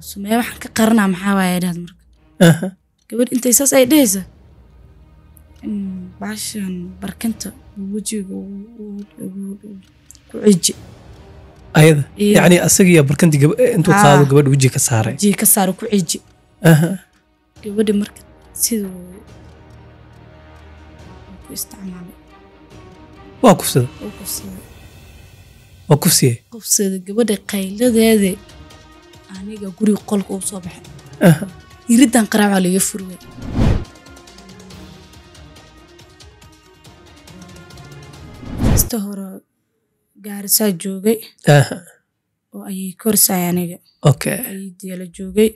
samee waxaan ka qaranaa maxaa waaya idhahd marka gabadh intay saas ay dhahaysa baashan barkinta wejiga ku ciji ayada yacni asagiyo barkinta eh, intuu ah. qaado gabadha wejiga ka saaray wejiga ka saaro ku ciji gabadha marka siduu ku isticmaalay waa kufsada waa kufsiye waa kufsiye kufsada gabadha qayladeeda aniga guriga qolka u soo baxay yiridan qaraabaa laga furway ista hore gaarisaa joogay oo ayay korsay aniga ayay la joogay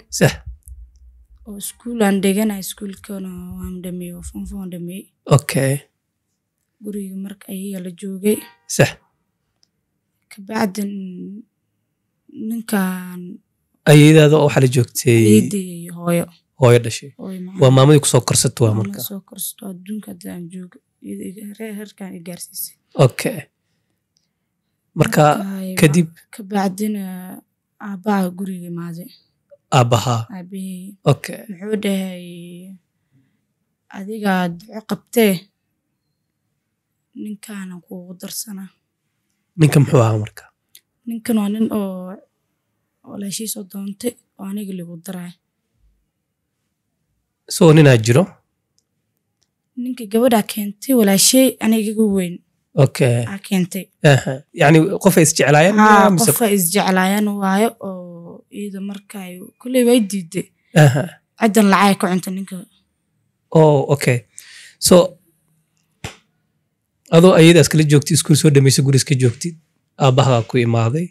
oo iskuul aan dheganay iskuulkana waan dhameeyey oo fanfo waan dhameeyey okay guriga marka ayaga la joogay sax kabacdan ninkan ayadaada waxaa la joogtay hooyo dhashay waa maamadii kusoo korsata waa marka okay marka kadib kabacdina aabaha guriga imaaday aabbahaa okay muxuu dhahay adigaa duco qabtee ninkaanan kuugu darsanaa ninka muxuu ahaa marka ninkan waa nin oo walaashiisoo doontay oo aniga ligu daraay soo ninaa jiro ninka gabadhaa keentay walaashay igu weyn keentay yani qofa isjeclaayeen qofa isjeclaayeen waayo oo iyada markay kulley way diiday ciddan lacag ka cunta ninka oh, okay so adoo ayadaas kala joogtid iskuul soo dhamaysa guri iska joogtid aabbahaa ku imaaday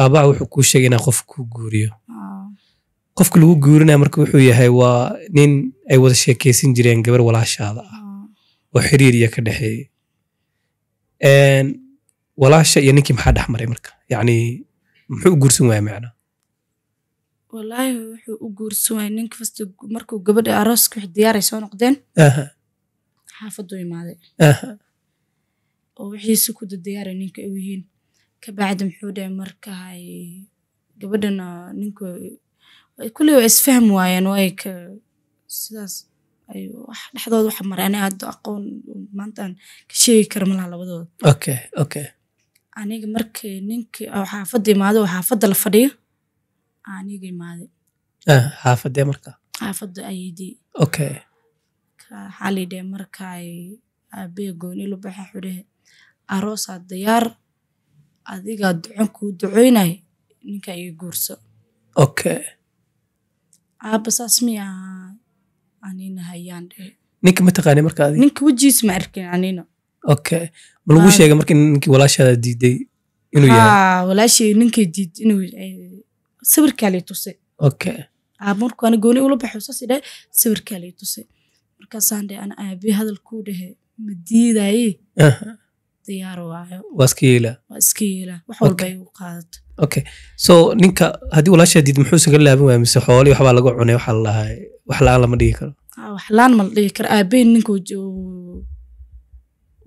aabaha wuxuu kuu sheegay inaa qof ku guuriyo ah. qofka lagu guurinaya marka wuxuu yahay waa nin ay wada sheekeysan jireen gabar walaashaada ah oo ah. xiriir iyo ka dhexeeyey walaasha iyo ninkii maxaa dhex maray marka yacni muxuu u guursan waaya macnaa walaahi wuxuu u guursan waaya ninka fast markuu gabadha arooska wixii diyaaray soo noqdeen xaafaddu imaaday oo wixiisi ku dadiyaaray ninka u yihiin kabacdi muxuu dhahay markaay gabadhana nink kuley waa isfahmi waayeen way ka sidaas wax dhexdooda wax maray ani aad aqoon maantaan ka sheegi kara malaha labadooda okay okay aniga markii ninkii xaafadda imaaday oo xaafadda la fadhiyo aniga imaaday ah, xaafadee marka xaafadda ayidii e okay waxaa la yidhaha markaay aabbeya gooni lu baxa xudhehe aroosaa dayaar adigaa ducan kuu ducoynay ninka ii guurso aaba saas miya anina hayaan dhehe ninka ma taqaani marka ninka wejigiis ma arkin anina okay ma lagu sheegay marka ninkii walaashaada diiday inuu walaashay ninkii diid inuu eh, sawirkaa tusay okay aaba markuu ana gooni ula baxo saas dhahe sawirkaa tusay markaasaan dhehe ana aabi hadalkuu dhehe ma diidaye diyaar waayo waa iska yeelaa waa iska yeelaa wax walba igu qaadato okay so ninka haddii walaashaa diid muxuu isaga laaban waaya mise xoolii waxbaa laga cunay waxaa lalahay wax la-aan lama dhigi karo wax la-aan ma la dhigi karo aabayn ninka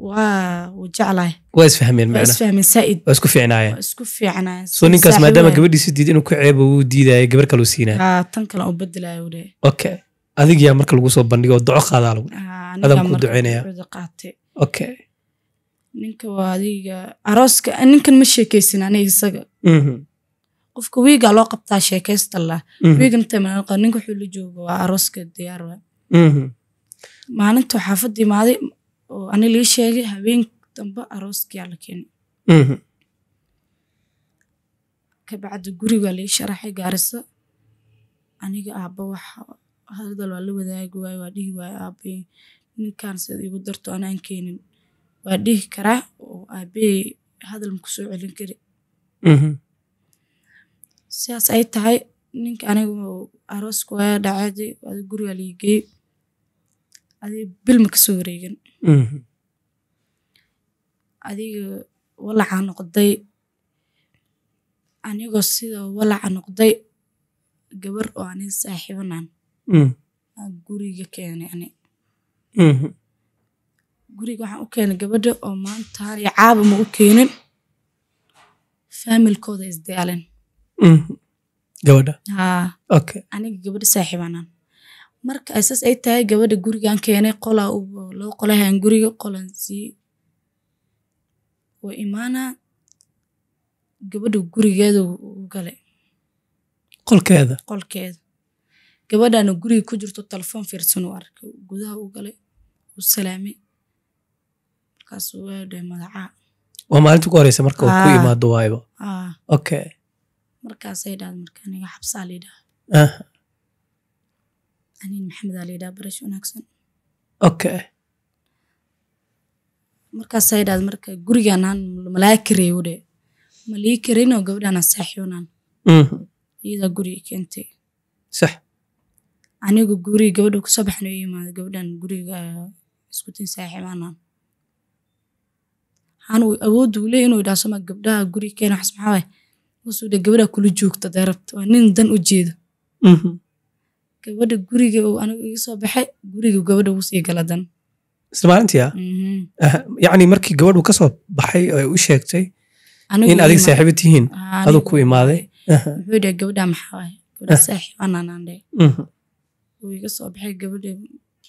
waa wuu jeclahay waa isfahmeen macna saa'id waa isku fiicnaayeen waa isku fiicnaayeen soo ninkaas maadaama gabadhiisa diid inuu ka ceebo wuu diidaya gabar kale u siinaya haa tan kale u bedelayo uu leeyahay okay adig marka lagu soo bandhigo oo duco qaadaa lagu adamku duceynaya okay ninka waa adiga arooska ninkan ma sheekeysin aniga isaga mhm. qofka wiigaa loo qabtaa sheekaysta lah mhm. wiigantamaq ninka wuxuu la jooga waa arooska diyaar mhm. maalintuu xaafadii imaaday oo ani lii sheegay habeenk dambe arooskiyaa la keenay kabacdi gurigaa lii sharaxay gaarisa aniga aaba wax hadal waa la wadaagi waayo waa dhihi waayo aaba ninkaan sida igu darto anaan keenin waa dhihi karaa oo aabahey hadal ma ku soo celin kari mm-hmm. sidaas ay tahay ninka anigu arooska waa ad adi gurigaa liigeey adig bil ma kasoo wareegan mm-hmm. adiga walaca noqday anigoo sidoo walaca noqday gabar oo anig saaxiibanaan mm-hmm. aan guriga keenay ani guriga waxaan u keenay gabadha oo maanta caaba ma u keenin faamilkooda isdaalan mm. aniga gabadha saaxiibanan marka saas ay tahay gabadha gurigaan keenay qolaa loo qolahan guriga qolan sii way imaanaa gabadha gurigeeda u galay qolkeeda qolkeeda gabadhaana guriga ku jirto telefoon fiirsan u arkay gudaha u galay u salaamay markaas u eedhay waa oh, maalinta ku horeysa marka ku imaado waayba okay markaasay dhahd marka aniga ah. ah. xabsaa laydhaha anin maxamedaa laydhaha barash wanaagsan okay markaasay dhahd marka guriganaan malaa karey wudhe malii karayno gabdhaana saaxiyoonaan hmm. iyadaa guriga keentay sax anigu guriga gabadha kusoo baxno imaada gabadhan guriga eh, iskutin saaxiibaanan waxaan awooddu leey inuu idhaasoma gabdhaha guri keena waxas maxaa wusuudha gabadha kula joogta deerabta waa nin dan u jeedo mhm. gabadha guriga uu anigu iga soo baxay guriga gabadha ugu sii gala dan isla maalintiia mhm. eh, yacni markii gabadhu ka soo baxay oo ay u sheegtay in adiga saaxiibo tihiin aduu ku imaaday wuxuu idhaa gabadha maxaa gabadha eh. saaxiibaanaanaandhe mhm. uu iga soo baxay gabadha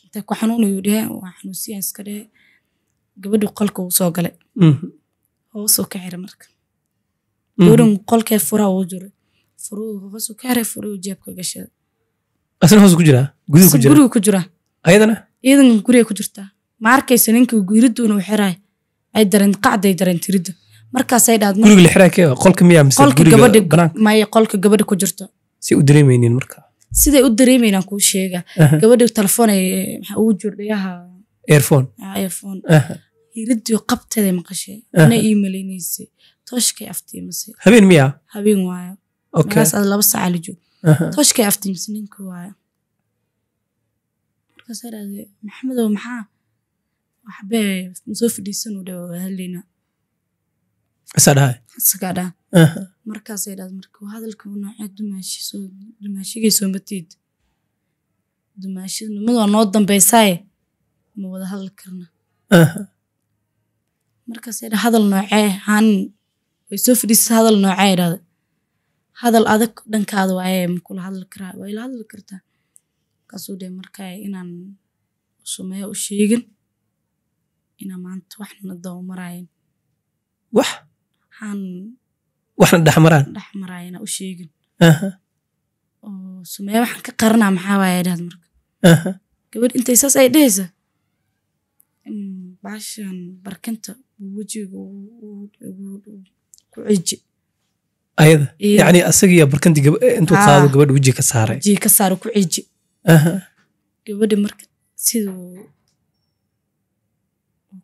inta ku xanuunayu dhehe waa xanuunsiyaan iska dhehe gabadhu qolka uu soo galay mm. hoosuu ka xira marka gabadhan qolkee furaha uu jiro furuhu hoosuu ka xiray furuhu jeebka gashada asna hoos ku jiraa guduhu ku jiraa guduhu ku jiraa ayadana iyadan guriga ku jirtaa ma arkaysa ninka guuriduuna u xiraay ay dareen qacday dareen tiridda markaasay dhaad qolka gabadha ku jirto si u dareemaynin marka siday u dareemaynaan kuu sheegaa gabadha telefoon ay maxaa ugu jiro dhayaha airphone airphone hiiladii qabteeda maqashay na ii malaynaysay tooshkay aftiimasay habeen miya habeen waayo markaas aad laba saaca la joog tooshkay aftiimasay ninkii waayo markaas dhahday maxamedow maxaa waxbee masoo fadhiisanu dhawa waa hadlaynaa asaa dhahay asagaa dhaha markaasay dhahday marka hadalka noocee dumaashi dumaashigay soomateed dumaashida nimadoo noo dambaysaaye ma wada hadal karna markaas hadal noocee haanin way soo fadhiisata hadal noocee idhahda hadal adag dhankaada waaye makula hadli karaa waa ila hadli kartaa markaasuu dhe marka inaan sameeyo u sheegin inaan maanta waxna dawmaraayan wax waxaan waxna dhexmaraan dhexmaraayo inaa u sheegin oo sameeyo waxaan ka qaranaa maxaa waaye idhahda marka gabadh intay saas ay dhehaysa baashan barkinta wejiga ku ceji ayada yani asagiya barkinta eh, intuu ah. qaado gabadha wejiga ka saaray wejiga ka saaro gabadha marka siduu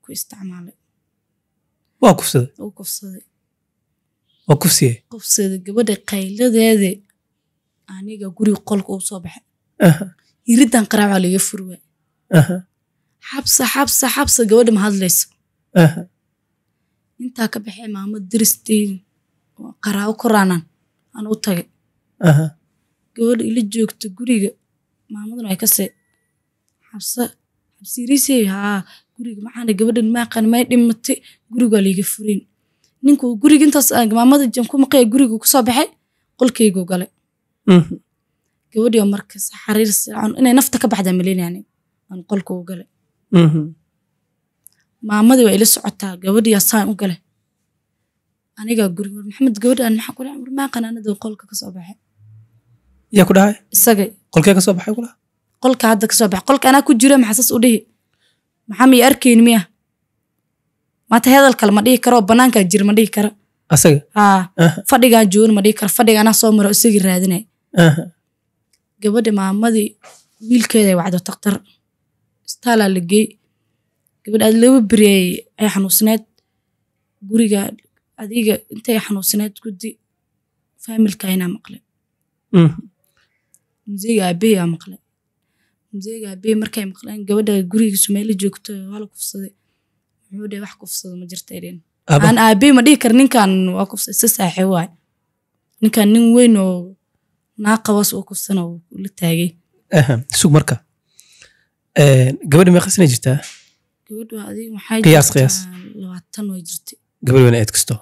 ku isticmaalay waa kufsaday wuu kufsaday waa kufsiye kufsaday gabadha qayladeede aniga guriga qolka uu soo baxay iriddan qaraaca laga furwaa xabsa xabsa xabsa gabadha ma hadlayso intaa ka baxee maamo daristeedu oo qaraabo koraanan aan u tagay gabadha ila joogto guriga maamaduna ay ka xabsa xabsiiriisey haa guriga maxaana gabadhan maaqan may dhimatay gurigaa liiga furayn ninku guriga intaas maamada jan ku maqaya gurigu kusoo baxay qolkaygu galay mhm. gabadhi markas xariir inay nafta ka baxdaa maleynaan aan qolka u galay Mhm. maamadii waa ila socotaa gabadhiyaa saan u gale anigaa guriga maxamed gabadhaan maxaa kula maa qanaanada qolka kasoo baxay yaa ku dhahay isagay qolkee kasoo baxay kula qolka hadda kasoo baxay qolka anaa ku jira maxaa sas u dhihi maxaa miya arkayn miya maanta hadal kale ma dhihi karo banaankaa jir ma dhihi kara asaga haa fadhigaan joogin ma dhihi karo fadhiga anaa soo maro isagii raadinay gabadhi maamadii wiilkeeday wacdo taktar istaalaa la geey gabadh aad laba beryaayey ay xanuunsanayd guriga adiga intay xanuunsanayd gudi faamilka inaa maqlay mm. museyga aabeyaa maqlay museyga aabey markay maqleen gabadha guriga sumayla joogto hala kufsaday muxuu dhe wax kufsado ma jirta aan aabey ma dhihi kar ninkan waa kufsad isa saaxe waay ninkan nin weyn oo naaqabaas oo kufsana la taagay sug marka gabadha jirtaa qiyaas qiyaas gabadh wanaad kasto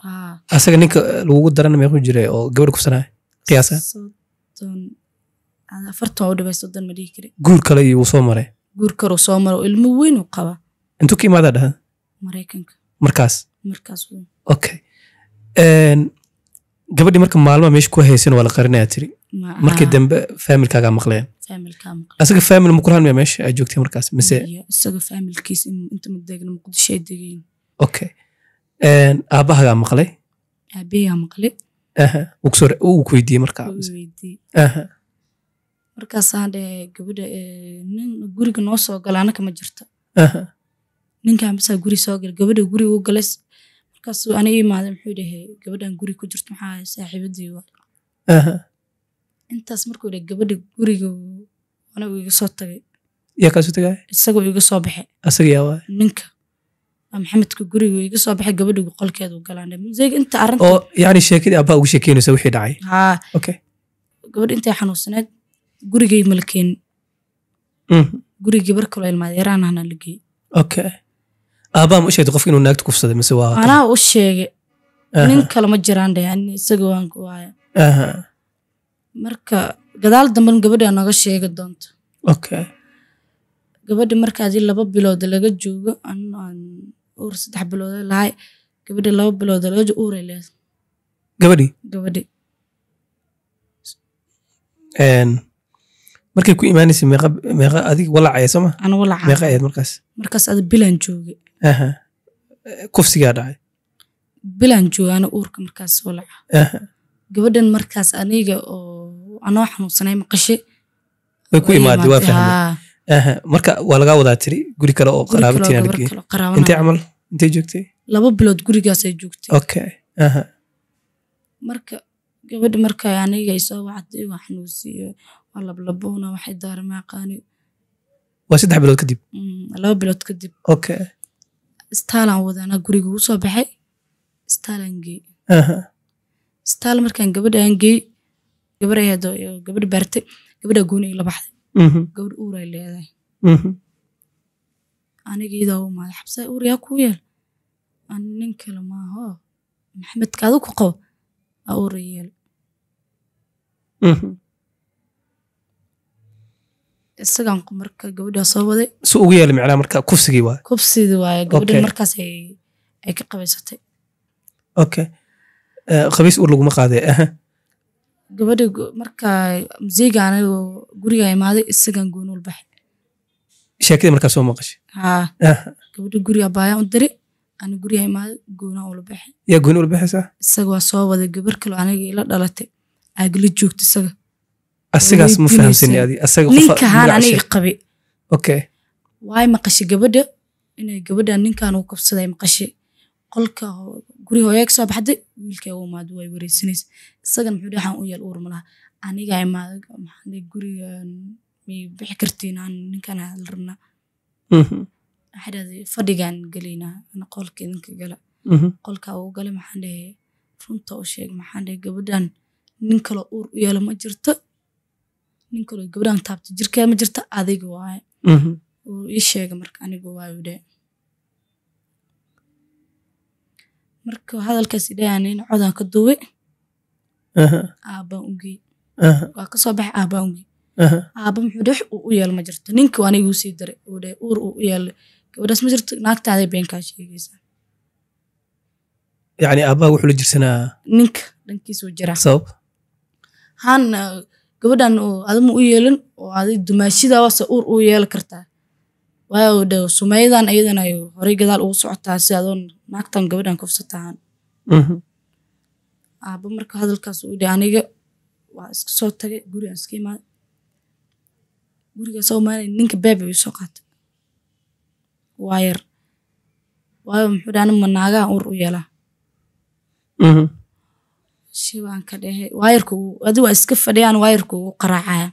asaga ninka eh, lagugu darana meequu jira oo gabadha kufsanaya qiyaasa guur kale iyo soo maray guur karuu soo maro ilmo weyn uu qaba intuu ka imaadaa dhaha markaas okay gabadhii marka maalma meesha ku haysan waa la qarinaya tiri markii ah. dambe faamilkaagaa maqleen asaga faamil mukuraan miya meesha aad joogtay markaas mise okay aabahagaa maqlay aabayagaa maqlay uu ku weydiiyey markaa gabadha e, nin guriga noo soo gala anaka ma jirto ninkaan guri soo gala gabadha guri u galay markaasuu aniga imaada muxuu dhahay gabadhan guri ku jirto maxaa saaxiibadii waa intaas markuu ila gabadha guriga anigu iga soo tagay yaa kaasoo tagay isagu iga soo baxay asaga yaa waay ninka maxamedka gurigu iga soo baxay gabadhigu qolkeedu galaanay wixii dhacay haa okay gabadha intay xanuunsaneed gurigay malakeen mm. gurigii barkaloo ilmaada yaraan la geey okay ma u sheegtay qofka inuu naagta kufsaday mise waa anaa u sheegay nin kale ma jiraan dheh isagoo waan ku waaya marka gadaal dambana gabadhaa nooga sheegi doonta gabadha adi laba bilood laga joogo uur saddex bilooda lahay gabadha laba bilood laga joogo uuray leeda gabadhi gabadhi markay ku imaanaysa meeqa meeqa adig walaacaya sooma ana walaaca meeqa ayaad markaas markaas ada bilaan jooge aha eh, kufsigaa dhacay bilaan jooge ana uurka markaas walaaca gabadhan markaas aniga oo anoo xanuunsanay maqashe way ku imaada waa marka waa lagaa wadaa tiri guri kale oo qaraabatiin camal intee joogtay laba bilood gurigaasay joogtay okay aha marka aniga soo wacday waa xanuunsiiyo waa lablaboona waxay daarmaa qaani waa saddex bilood kadib mm, laba bilood kadib okay istaalaan guriga ugu soo baxay istaalaan geey istaal markaan gabadha aan geey gabarhado gabadh baartay gabadha gooni la baxday mhm. gabadh uuray leedahay mhm. aniga idaa xabsa maaday ku uur yaa yeel ani nin kale maaho oo ku qabo aa uura yeel mhm. isagaan marka gabadhaa soo waday su ugu yeelay micnaha marka kufsigii waay kufsidii waaye gabadhan markaas ay ka qabaysatay okay qabays eh, uur laguma qaadee aha eh? gabadha markaa musiiga aniga guriga imaaday isagan goonuul baxay sheekadii markaa soo maqashay ah. gabadha guriga baayaan u diri ana guriga imaaday goonaa ula baxay yaa goona ula baxaysaa isaga waa soo waday gabar kale aniga ila dhalatay aagala joogta isaga asigaas ma fahamsani aniga qabe okay waay maqashay gabadha inay gabadha ninkan uu kabsaday maqashay qolka guri hooya kasoo baxday wiilkaa umaada way wareysanaysa isagana muxuu waxaan u yeel uur malaha aniga imaada maxaan guriga may bixi kartiin aan la rabnaa waxaa mhm. dhahday fadhigaan gelaynaa qolka idinka gala mhm. qolkaa uu galay maxaan dhihi runta u sheeg maxaan dhihi gabadhan nin kaloo uur u yeelo ma jirto nin kaloo gabadhan taabta jirkeeda ma jirto adiga waaye mhm. uu ii sheega marka aniga waaye dhee marka hadalkaas idhayanin codaan ka duwe aabaan ugey waa kasoo baxay aabaan ugey aaba muxuu dhex u u yeel ma jirto ninka aniga uu sii daray uu dhahay uur uu u yeelay gabadhaas ma jirto naagtaaday beenkaa sheegaysaa yacni aabaha wuxuu la jirsanaa ninka dhankiisuu jiraa sabab haan gabadhan adama u yeelin oo aday dumaashidaa uur uu yeeli kartaa waayo dhow sumayadan ayadan ay horey gadaal ugu socotaa si adoon naagtan gabadhan kufsatahaan aabo mhm. marka hadalkaas uu yidhi aniga waa iska soo tagay gurigaan iska imaaday gurigaa soo ninka baabi ii soo qaatay waa yar waayo muxuu dhi anima naagahan uur u yeelaa mhm. shibaan ka dhehe waayarka adi waa iska fadhiyaan waayarka ugu qaraacaya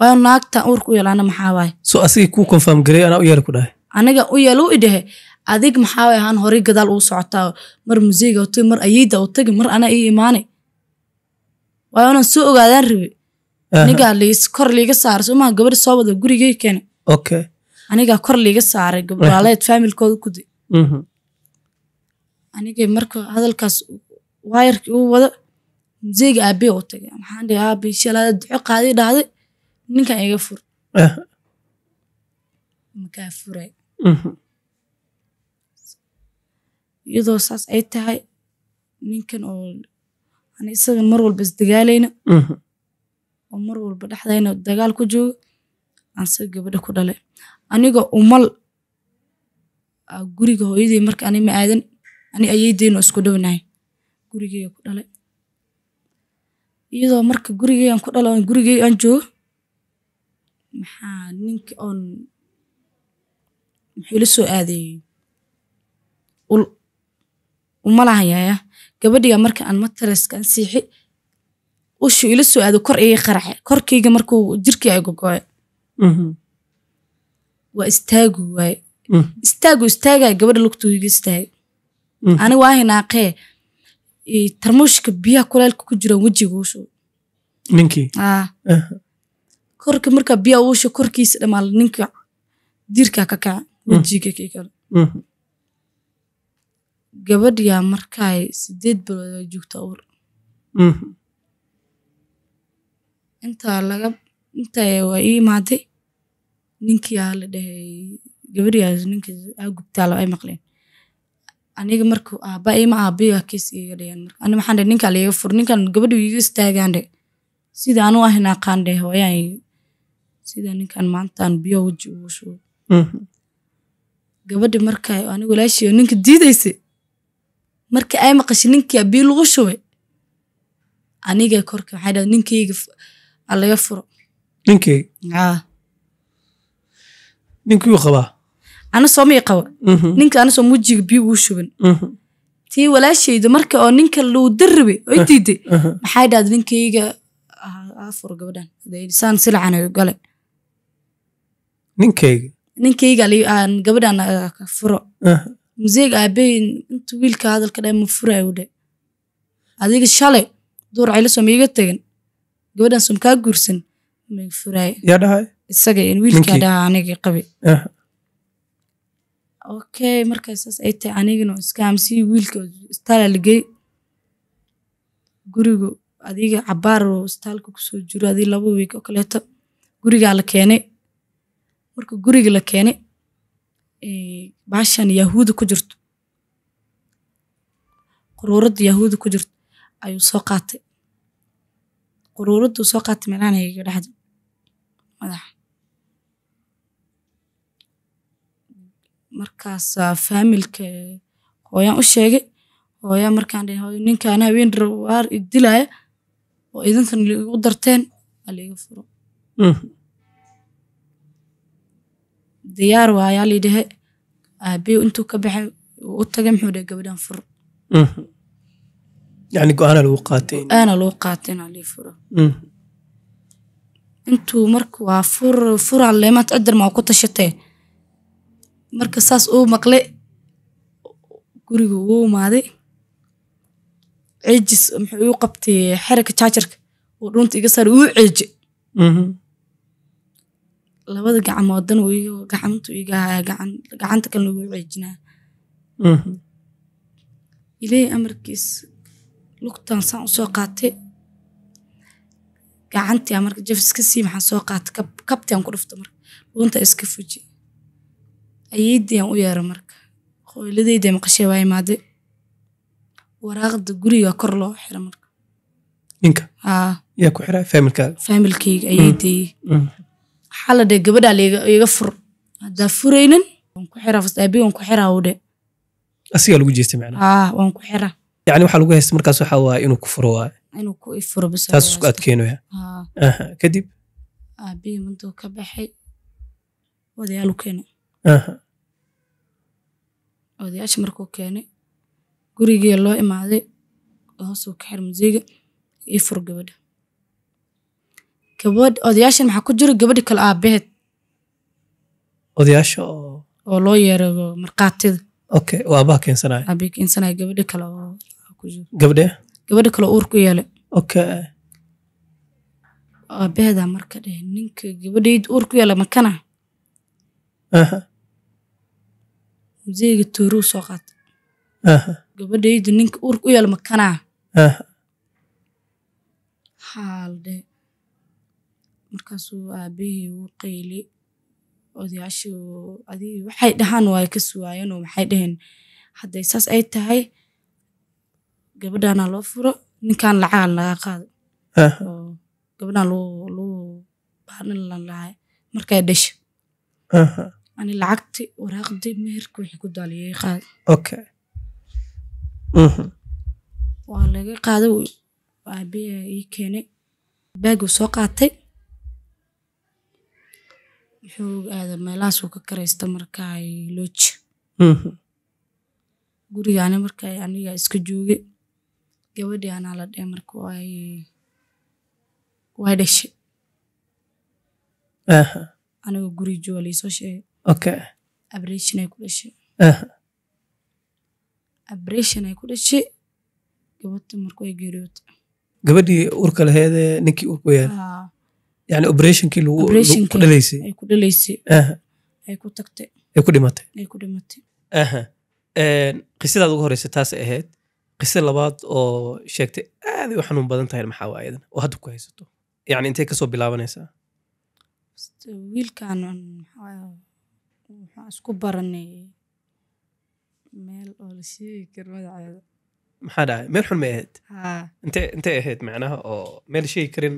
waayo naagtan uurka u yeel ana maxaa waaye so asigii kuu konfarm garey anaa u yeeli ku dhahay aniga u yeel u idhahe adig maxaa waay ahaan horey gadaal ugu socotaa mar musiiga u tagi mar ayiida u tagi mar anaa ii imaanay waayo soo ogaadaan rabe anigaa liis kor liiga saaray somaha gabadh soo wada gurigay keene okay anigaa kor liiga saaray gabdhaaleed faamilkooda kuday mhm. anigay marka hadalkaas waayarkii uu wado musiiga aabbiya u tagay maxaan dhihi aabbi shalaada duco qaaday dhahday ninkan iga fur makaa eh. fura mhm. iyadoo saas ay tahay ninkan oo isagan mar walba isdagaalayna oo mhm. mar walba dhexdayna dagaal ku jooga ansaga gabadha ku dhalay aniga umal guriga hooyadii marka ani ma aadan ani ayeydeeno isku dhownahay gurigeyga ku dhale iyadoo marka gurigeygan ku dhale gurigey aan joogo maxaa ninki oon muxuu ila soo aadaeyey ul umalahayaaya gabadhiga marka aan matareskaan siixi ushuu ila soo aado kor iga qaraxe korkayga markuu jirkii ay gogoe mhm. waa istaagu waaye mhm. istaagu istaagay gabadha lugtooyga istaagay mhm. aniga waa hinaaqee tarmuushka biyaha kuleelka ku jiraan wejiga ushu ninkii ah korka marka biya uusha korkiisa dhamaal ninka diirkaa ka kaca wejiga kii kale mm. gabadhiyaa markaay sideed bilood ay joogta mm. intaa laga intaa waa ii imaaday ninkiyaa la dhahay gabadhiyaas ninka agubtaalo ay maqleen aniga marka aaba ima aabayaa kees iga dhayaan marka ani maxaan dhe ninkaa la fur ninkan gabadhu iga istaagaan dhe sida anu ahinaa qaan dheh wayaan sida ninkan maantan biyo weji ugu shubay mhm. gabadha markay aniga walaashiiyo ninka diidaysa marka ay maqasha ninkia biyo lagu shubay aniga korka maxay dhaha ninkayga alaga furo ninkeyga aa qabaa ana soomay qaba mhm. ninka ana soom wejiga biyo ugu shuban mhm. tii walaashayda marka oo ninka luu darrabay oo i eh, diiday eh. maxay dhahda ninkayga afuro gabadhan saan silacana ah gale ninkayga ninkeyga aan gabadhan ah, ka furo ah. museeg aabayn intu wiilka hadalka dhae ma furayu dhe adiga shalay duur caylasoo maiga tegan gabadhan soo makaa guursan ma furaaye yaa dhahay isaga wiilkaa dhaha aniga qabe ah. okay markaa saas ay tahay anigana iska wiilka istaala lagey guriga adiga cabaar istaalka kusoo jiro adii laba wiig oo kaleeto gurigaa la keenay marka guriga la keenay baashan yahuudi ku jirto quruuradda yahuuda ku jirto ayuu soo qaatay quruuraddu soo qaatay meelaanayga dhexda madaxa markaasaa ah, faamilka hooyaan u sheegay hooyaa markaan dhen hooyo ninkaana haween rawaar idilaya oo idinkan liigu darteen aliiga furo mm diyaar waay alidhehe aabe ah, intuu ka baxay u tagay muxuu dhehe gabadhan fur mm-hmm. yani go-aana lagu qaatay go-aana lagu qaatay inaa lii furo mm-hmm. intuu marka waa fur furaa leemant ajar maa ku tashatee marka saas uu maqle guriga wuu imaaday ceejis muxuu igu qabtay xerika jaajarka uu dhunta iga saara uu ceeje mm-hmm labada gacmoodana gacanta iga haya gacanta kale ugu ceejinaa mm-hmm. ilaahay amarkiis lugtaan saan usoo qaatay gacantia marka jaf iska sii maxaan soo qaatay kabtiaan ku dhufta marka luguntaa iska fuji ayeydiyaan u yeera marka qoyladayda maqashee waa imaaday waraaqda guriga kor loo xira marka ninka yaa ku xira familkaaga familkayga ayeydayay waxaa la dhehe gabadhaa iga fur haddaa furaynin waan ku xiraa fast aabigan ku xiraa uu dhe asigaa lagu jeesta macnaa aa waan ku xiraa yani waxaa lagu haysta ah, markaas waxaa waaye inuu ku furo waaye inuu ku ifuro bis isku adkeenoya ah. aha kadib aabihii ah, mantuu ka baxay odayaal u keenay aha odayaasha markuu keenay gurigii loo imaaday hoosuu ka xir musiiga ii fur gabadha gabadh odayaashan maxaa ku jiro gabadhi kale aabaheed odayaasha oo oo loo yeero markaatida okay oo aabaha keensanaya aabaha keensanaya gabadhi kale oo ku jiro gabadhe gabadhi kale uur ku yeelay okay aabaheedaa marka dhe ninka gabadhayd uur ku yeela makana museyga tooruu soo qaata gabadhaydu ninka uur ku yeela makanaa xaal dhehe markaasuu aabihii wuu qayli odayaashii adigii waxay dhahaan waay ka suwaayanoo maxay dhaheen hadday saas ay tahay gabadhaanaa loo furo ninkaan lacagan lagaa qaado oo gabadhaan luu baanan lahay markay dhasha ani lacagti waraaqdi meherka wixii ku daaliyaga qaada hm. waa laga qaada aabahia ii keenay baagu soo qaatay wuxuu aada meelahaasuu ka karaysta markaa looji mhm. gurigaani marka aniga iska jooge gabadhii anaa la dhee marka way dhashay aniga guri jooga laisoo sheegay abreshin ay ku dhashay abreshin ay ku dhashay gabadha marku ay geeriyoota gabadhii urka laheedee ninkii urku yaala yani obrethnkii ku dhalaysay ay ku dhalaysay ay ku tagtay ay ku dhimatay ay ku dhimatay aha qisadaad ugu horeysa taas ahayd qisa labaad oo sheegtay aaday u xanuun badan tahay maxaa waa ayadan oo hadda ku haysato yacni intay kasoo bilaabanaysaa wiilkan waxaan isku baranay meel oo la sheegi karo magaceeda maxaa dhahay meel xun may ahayd intay ahayd macnaha oo meel sheegi karin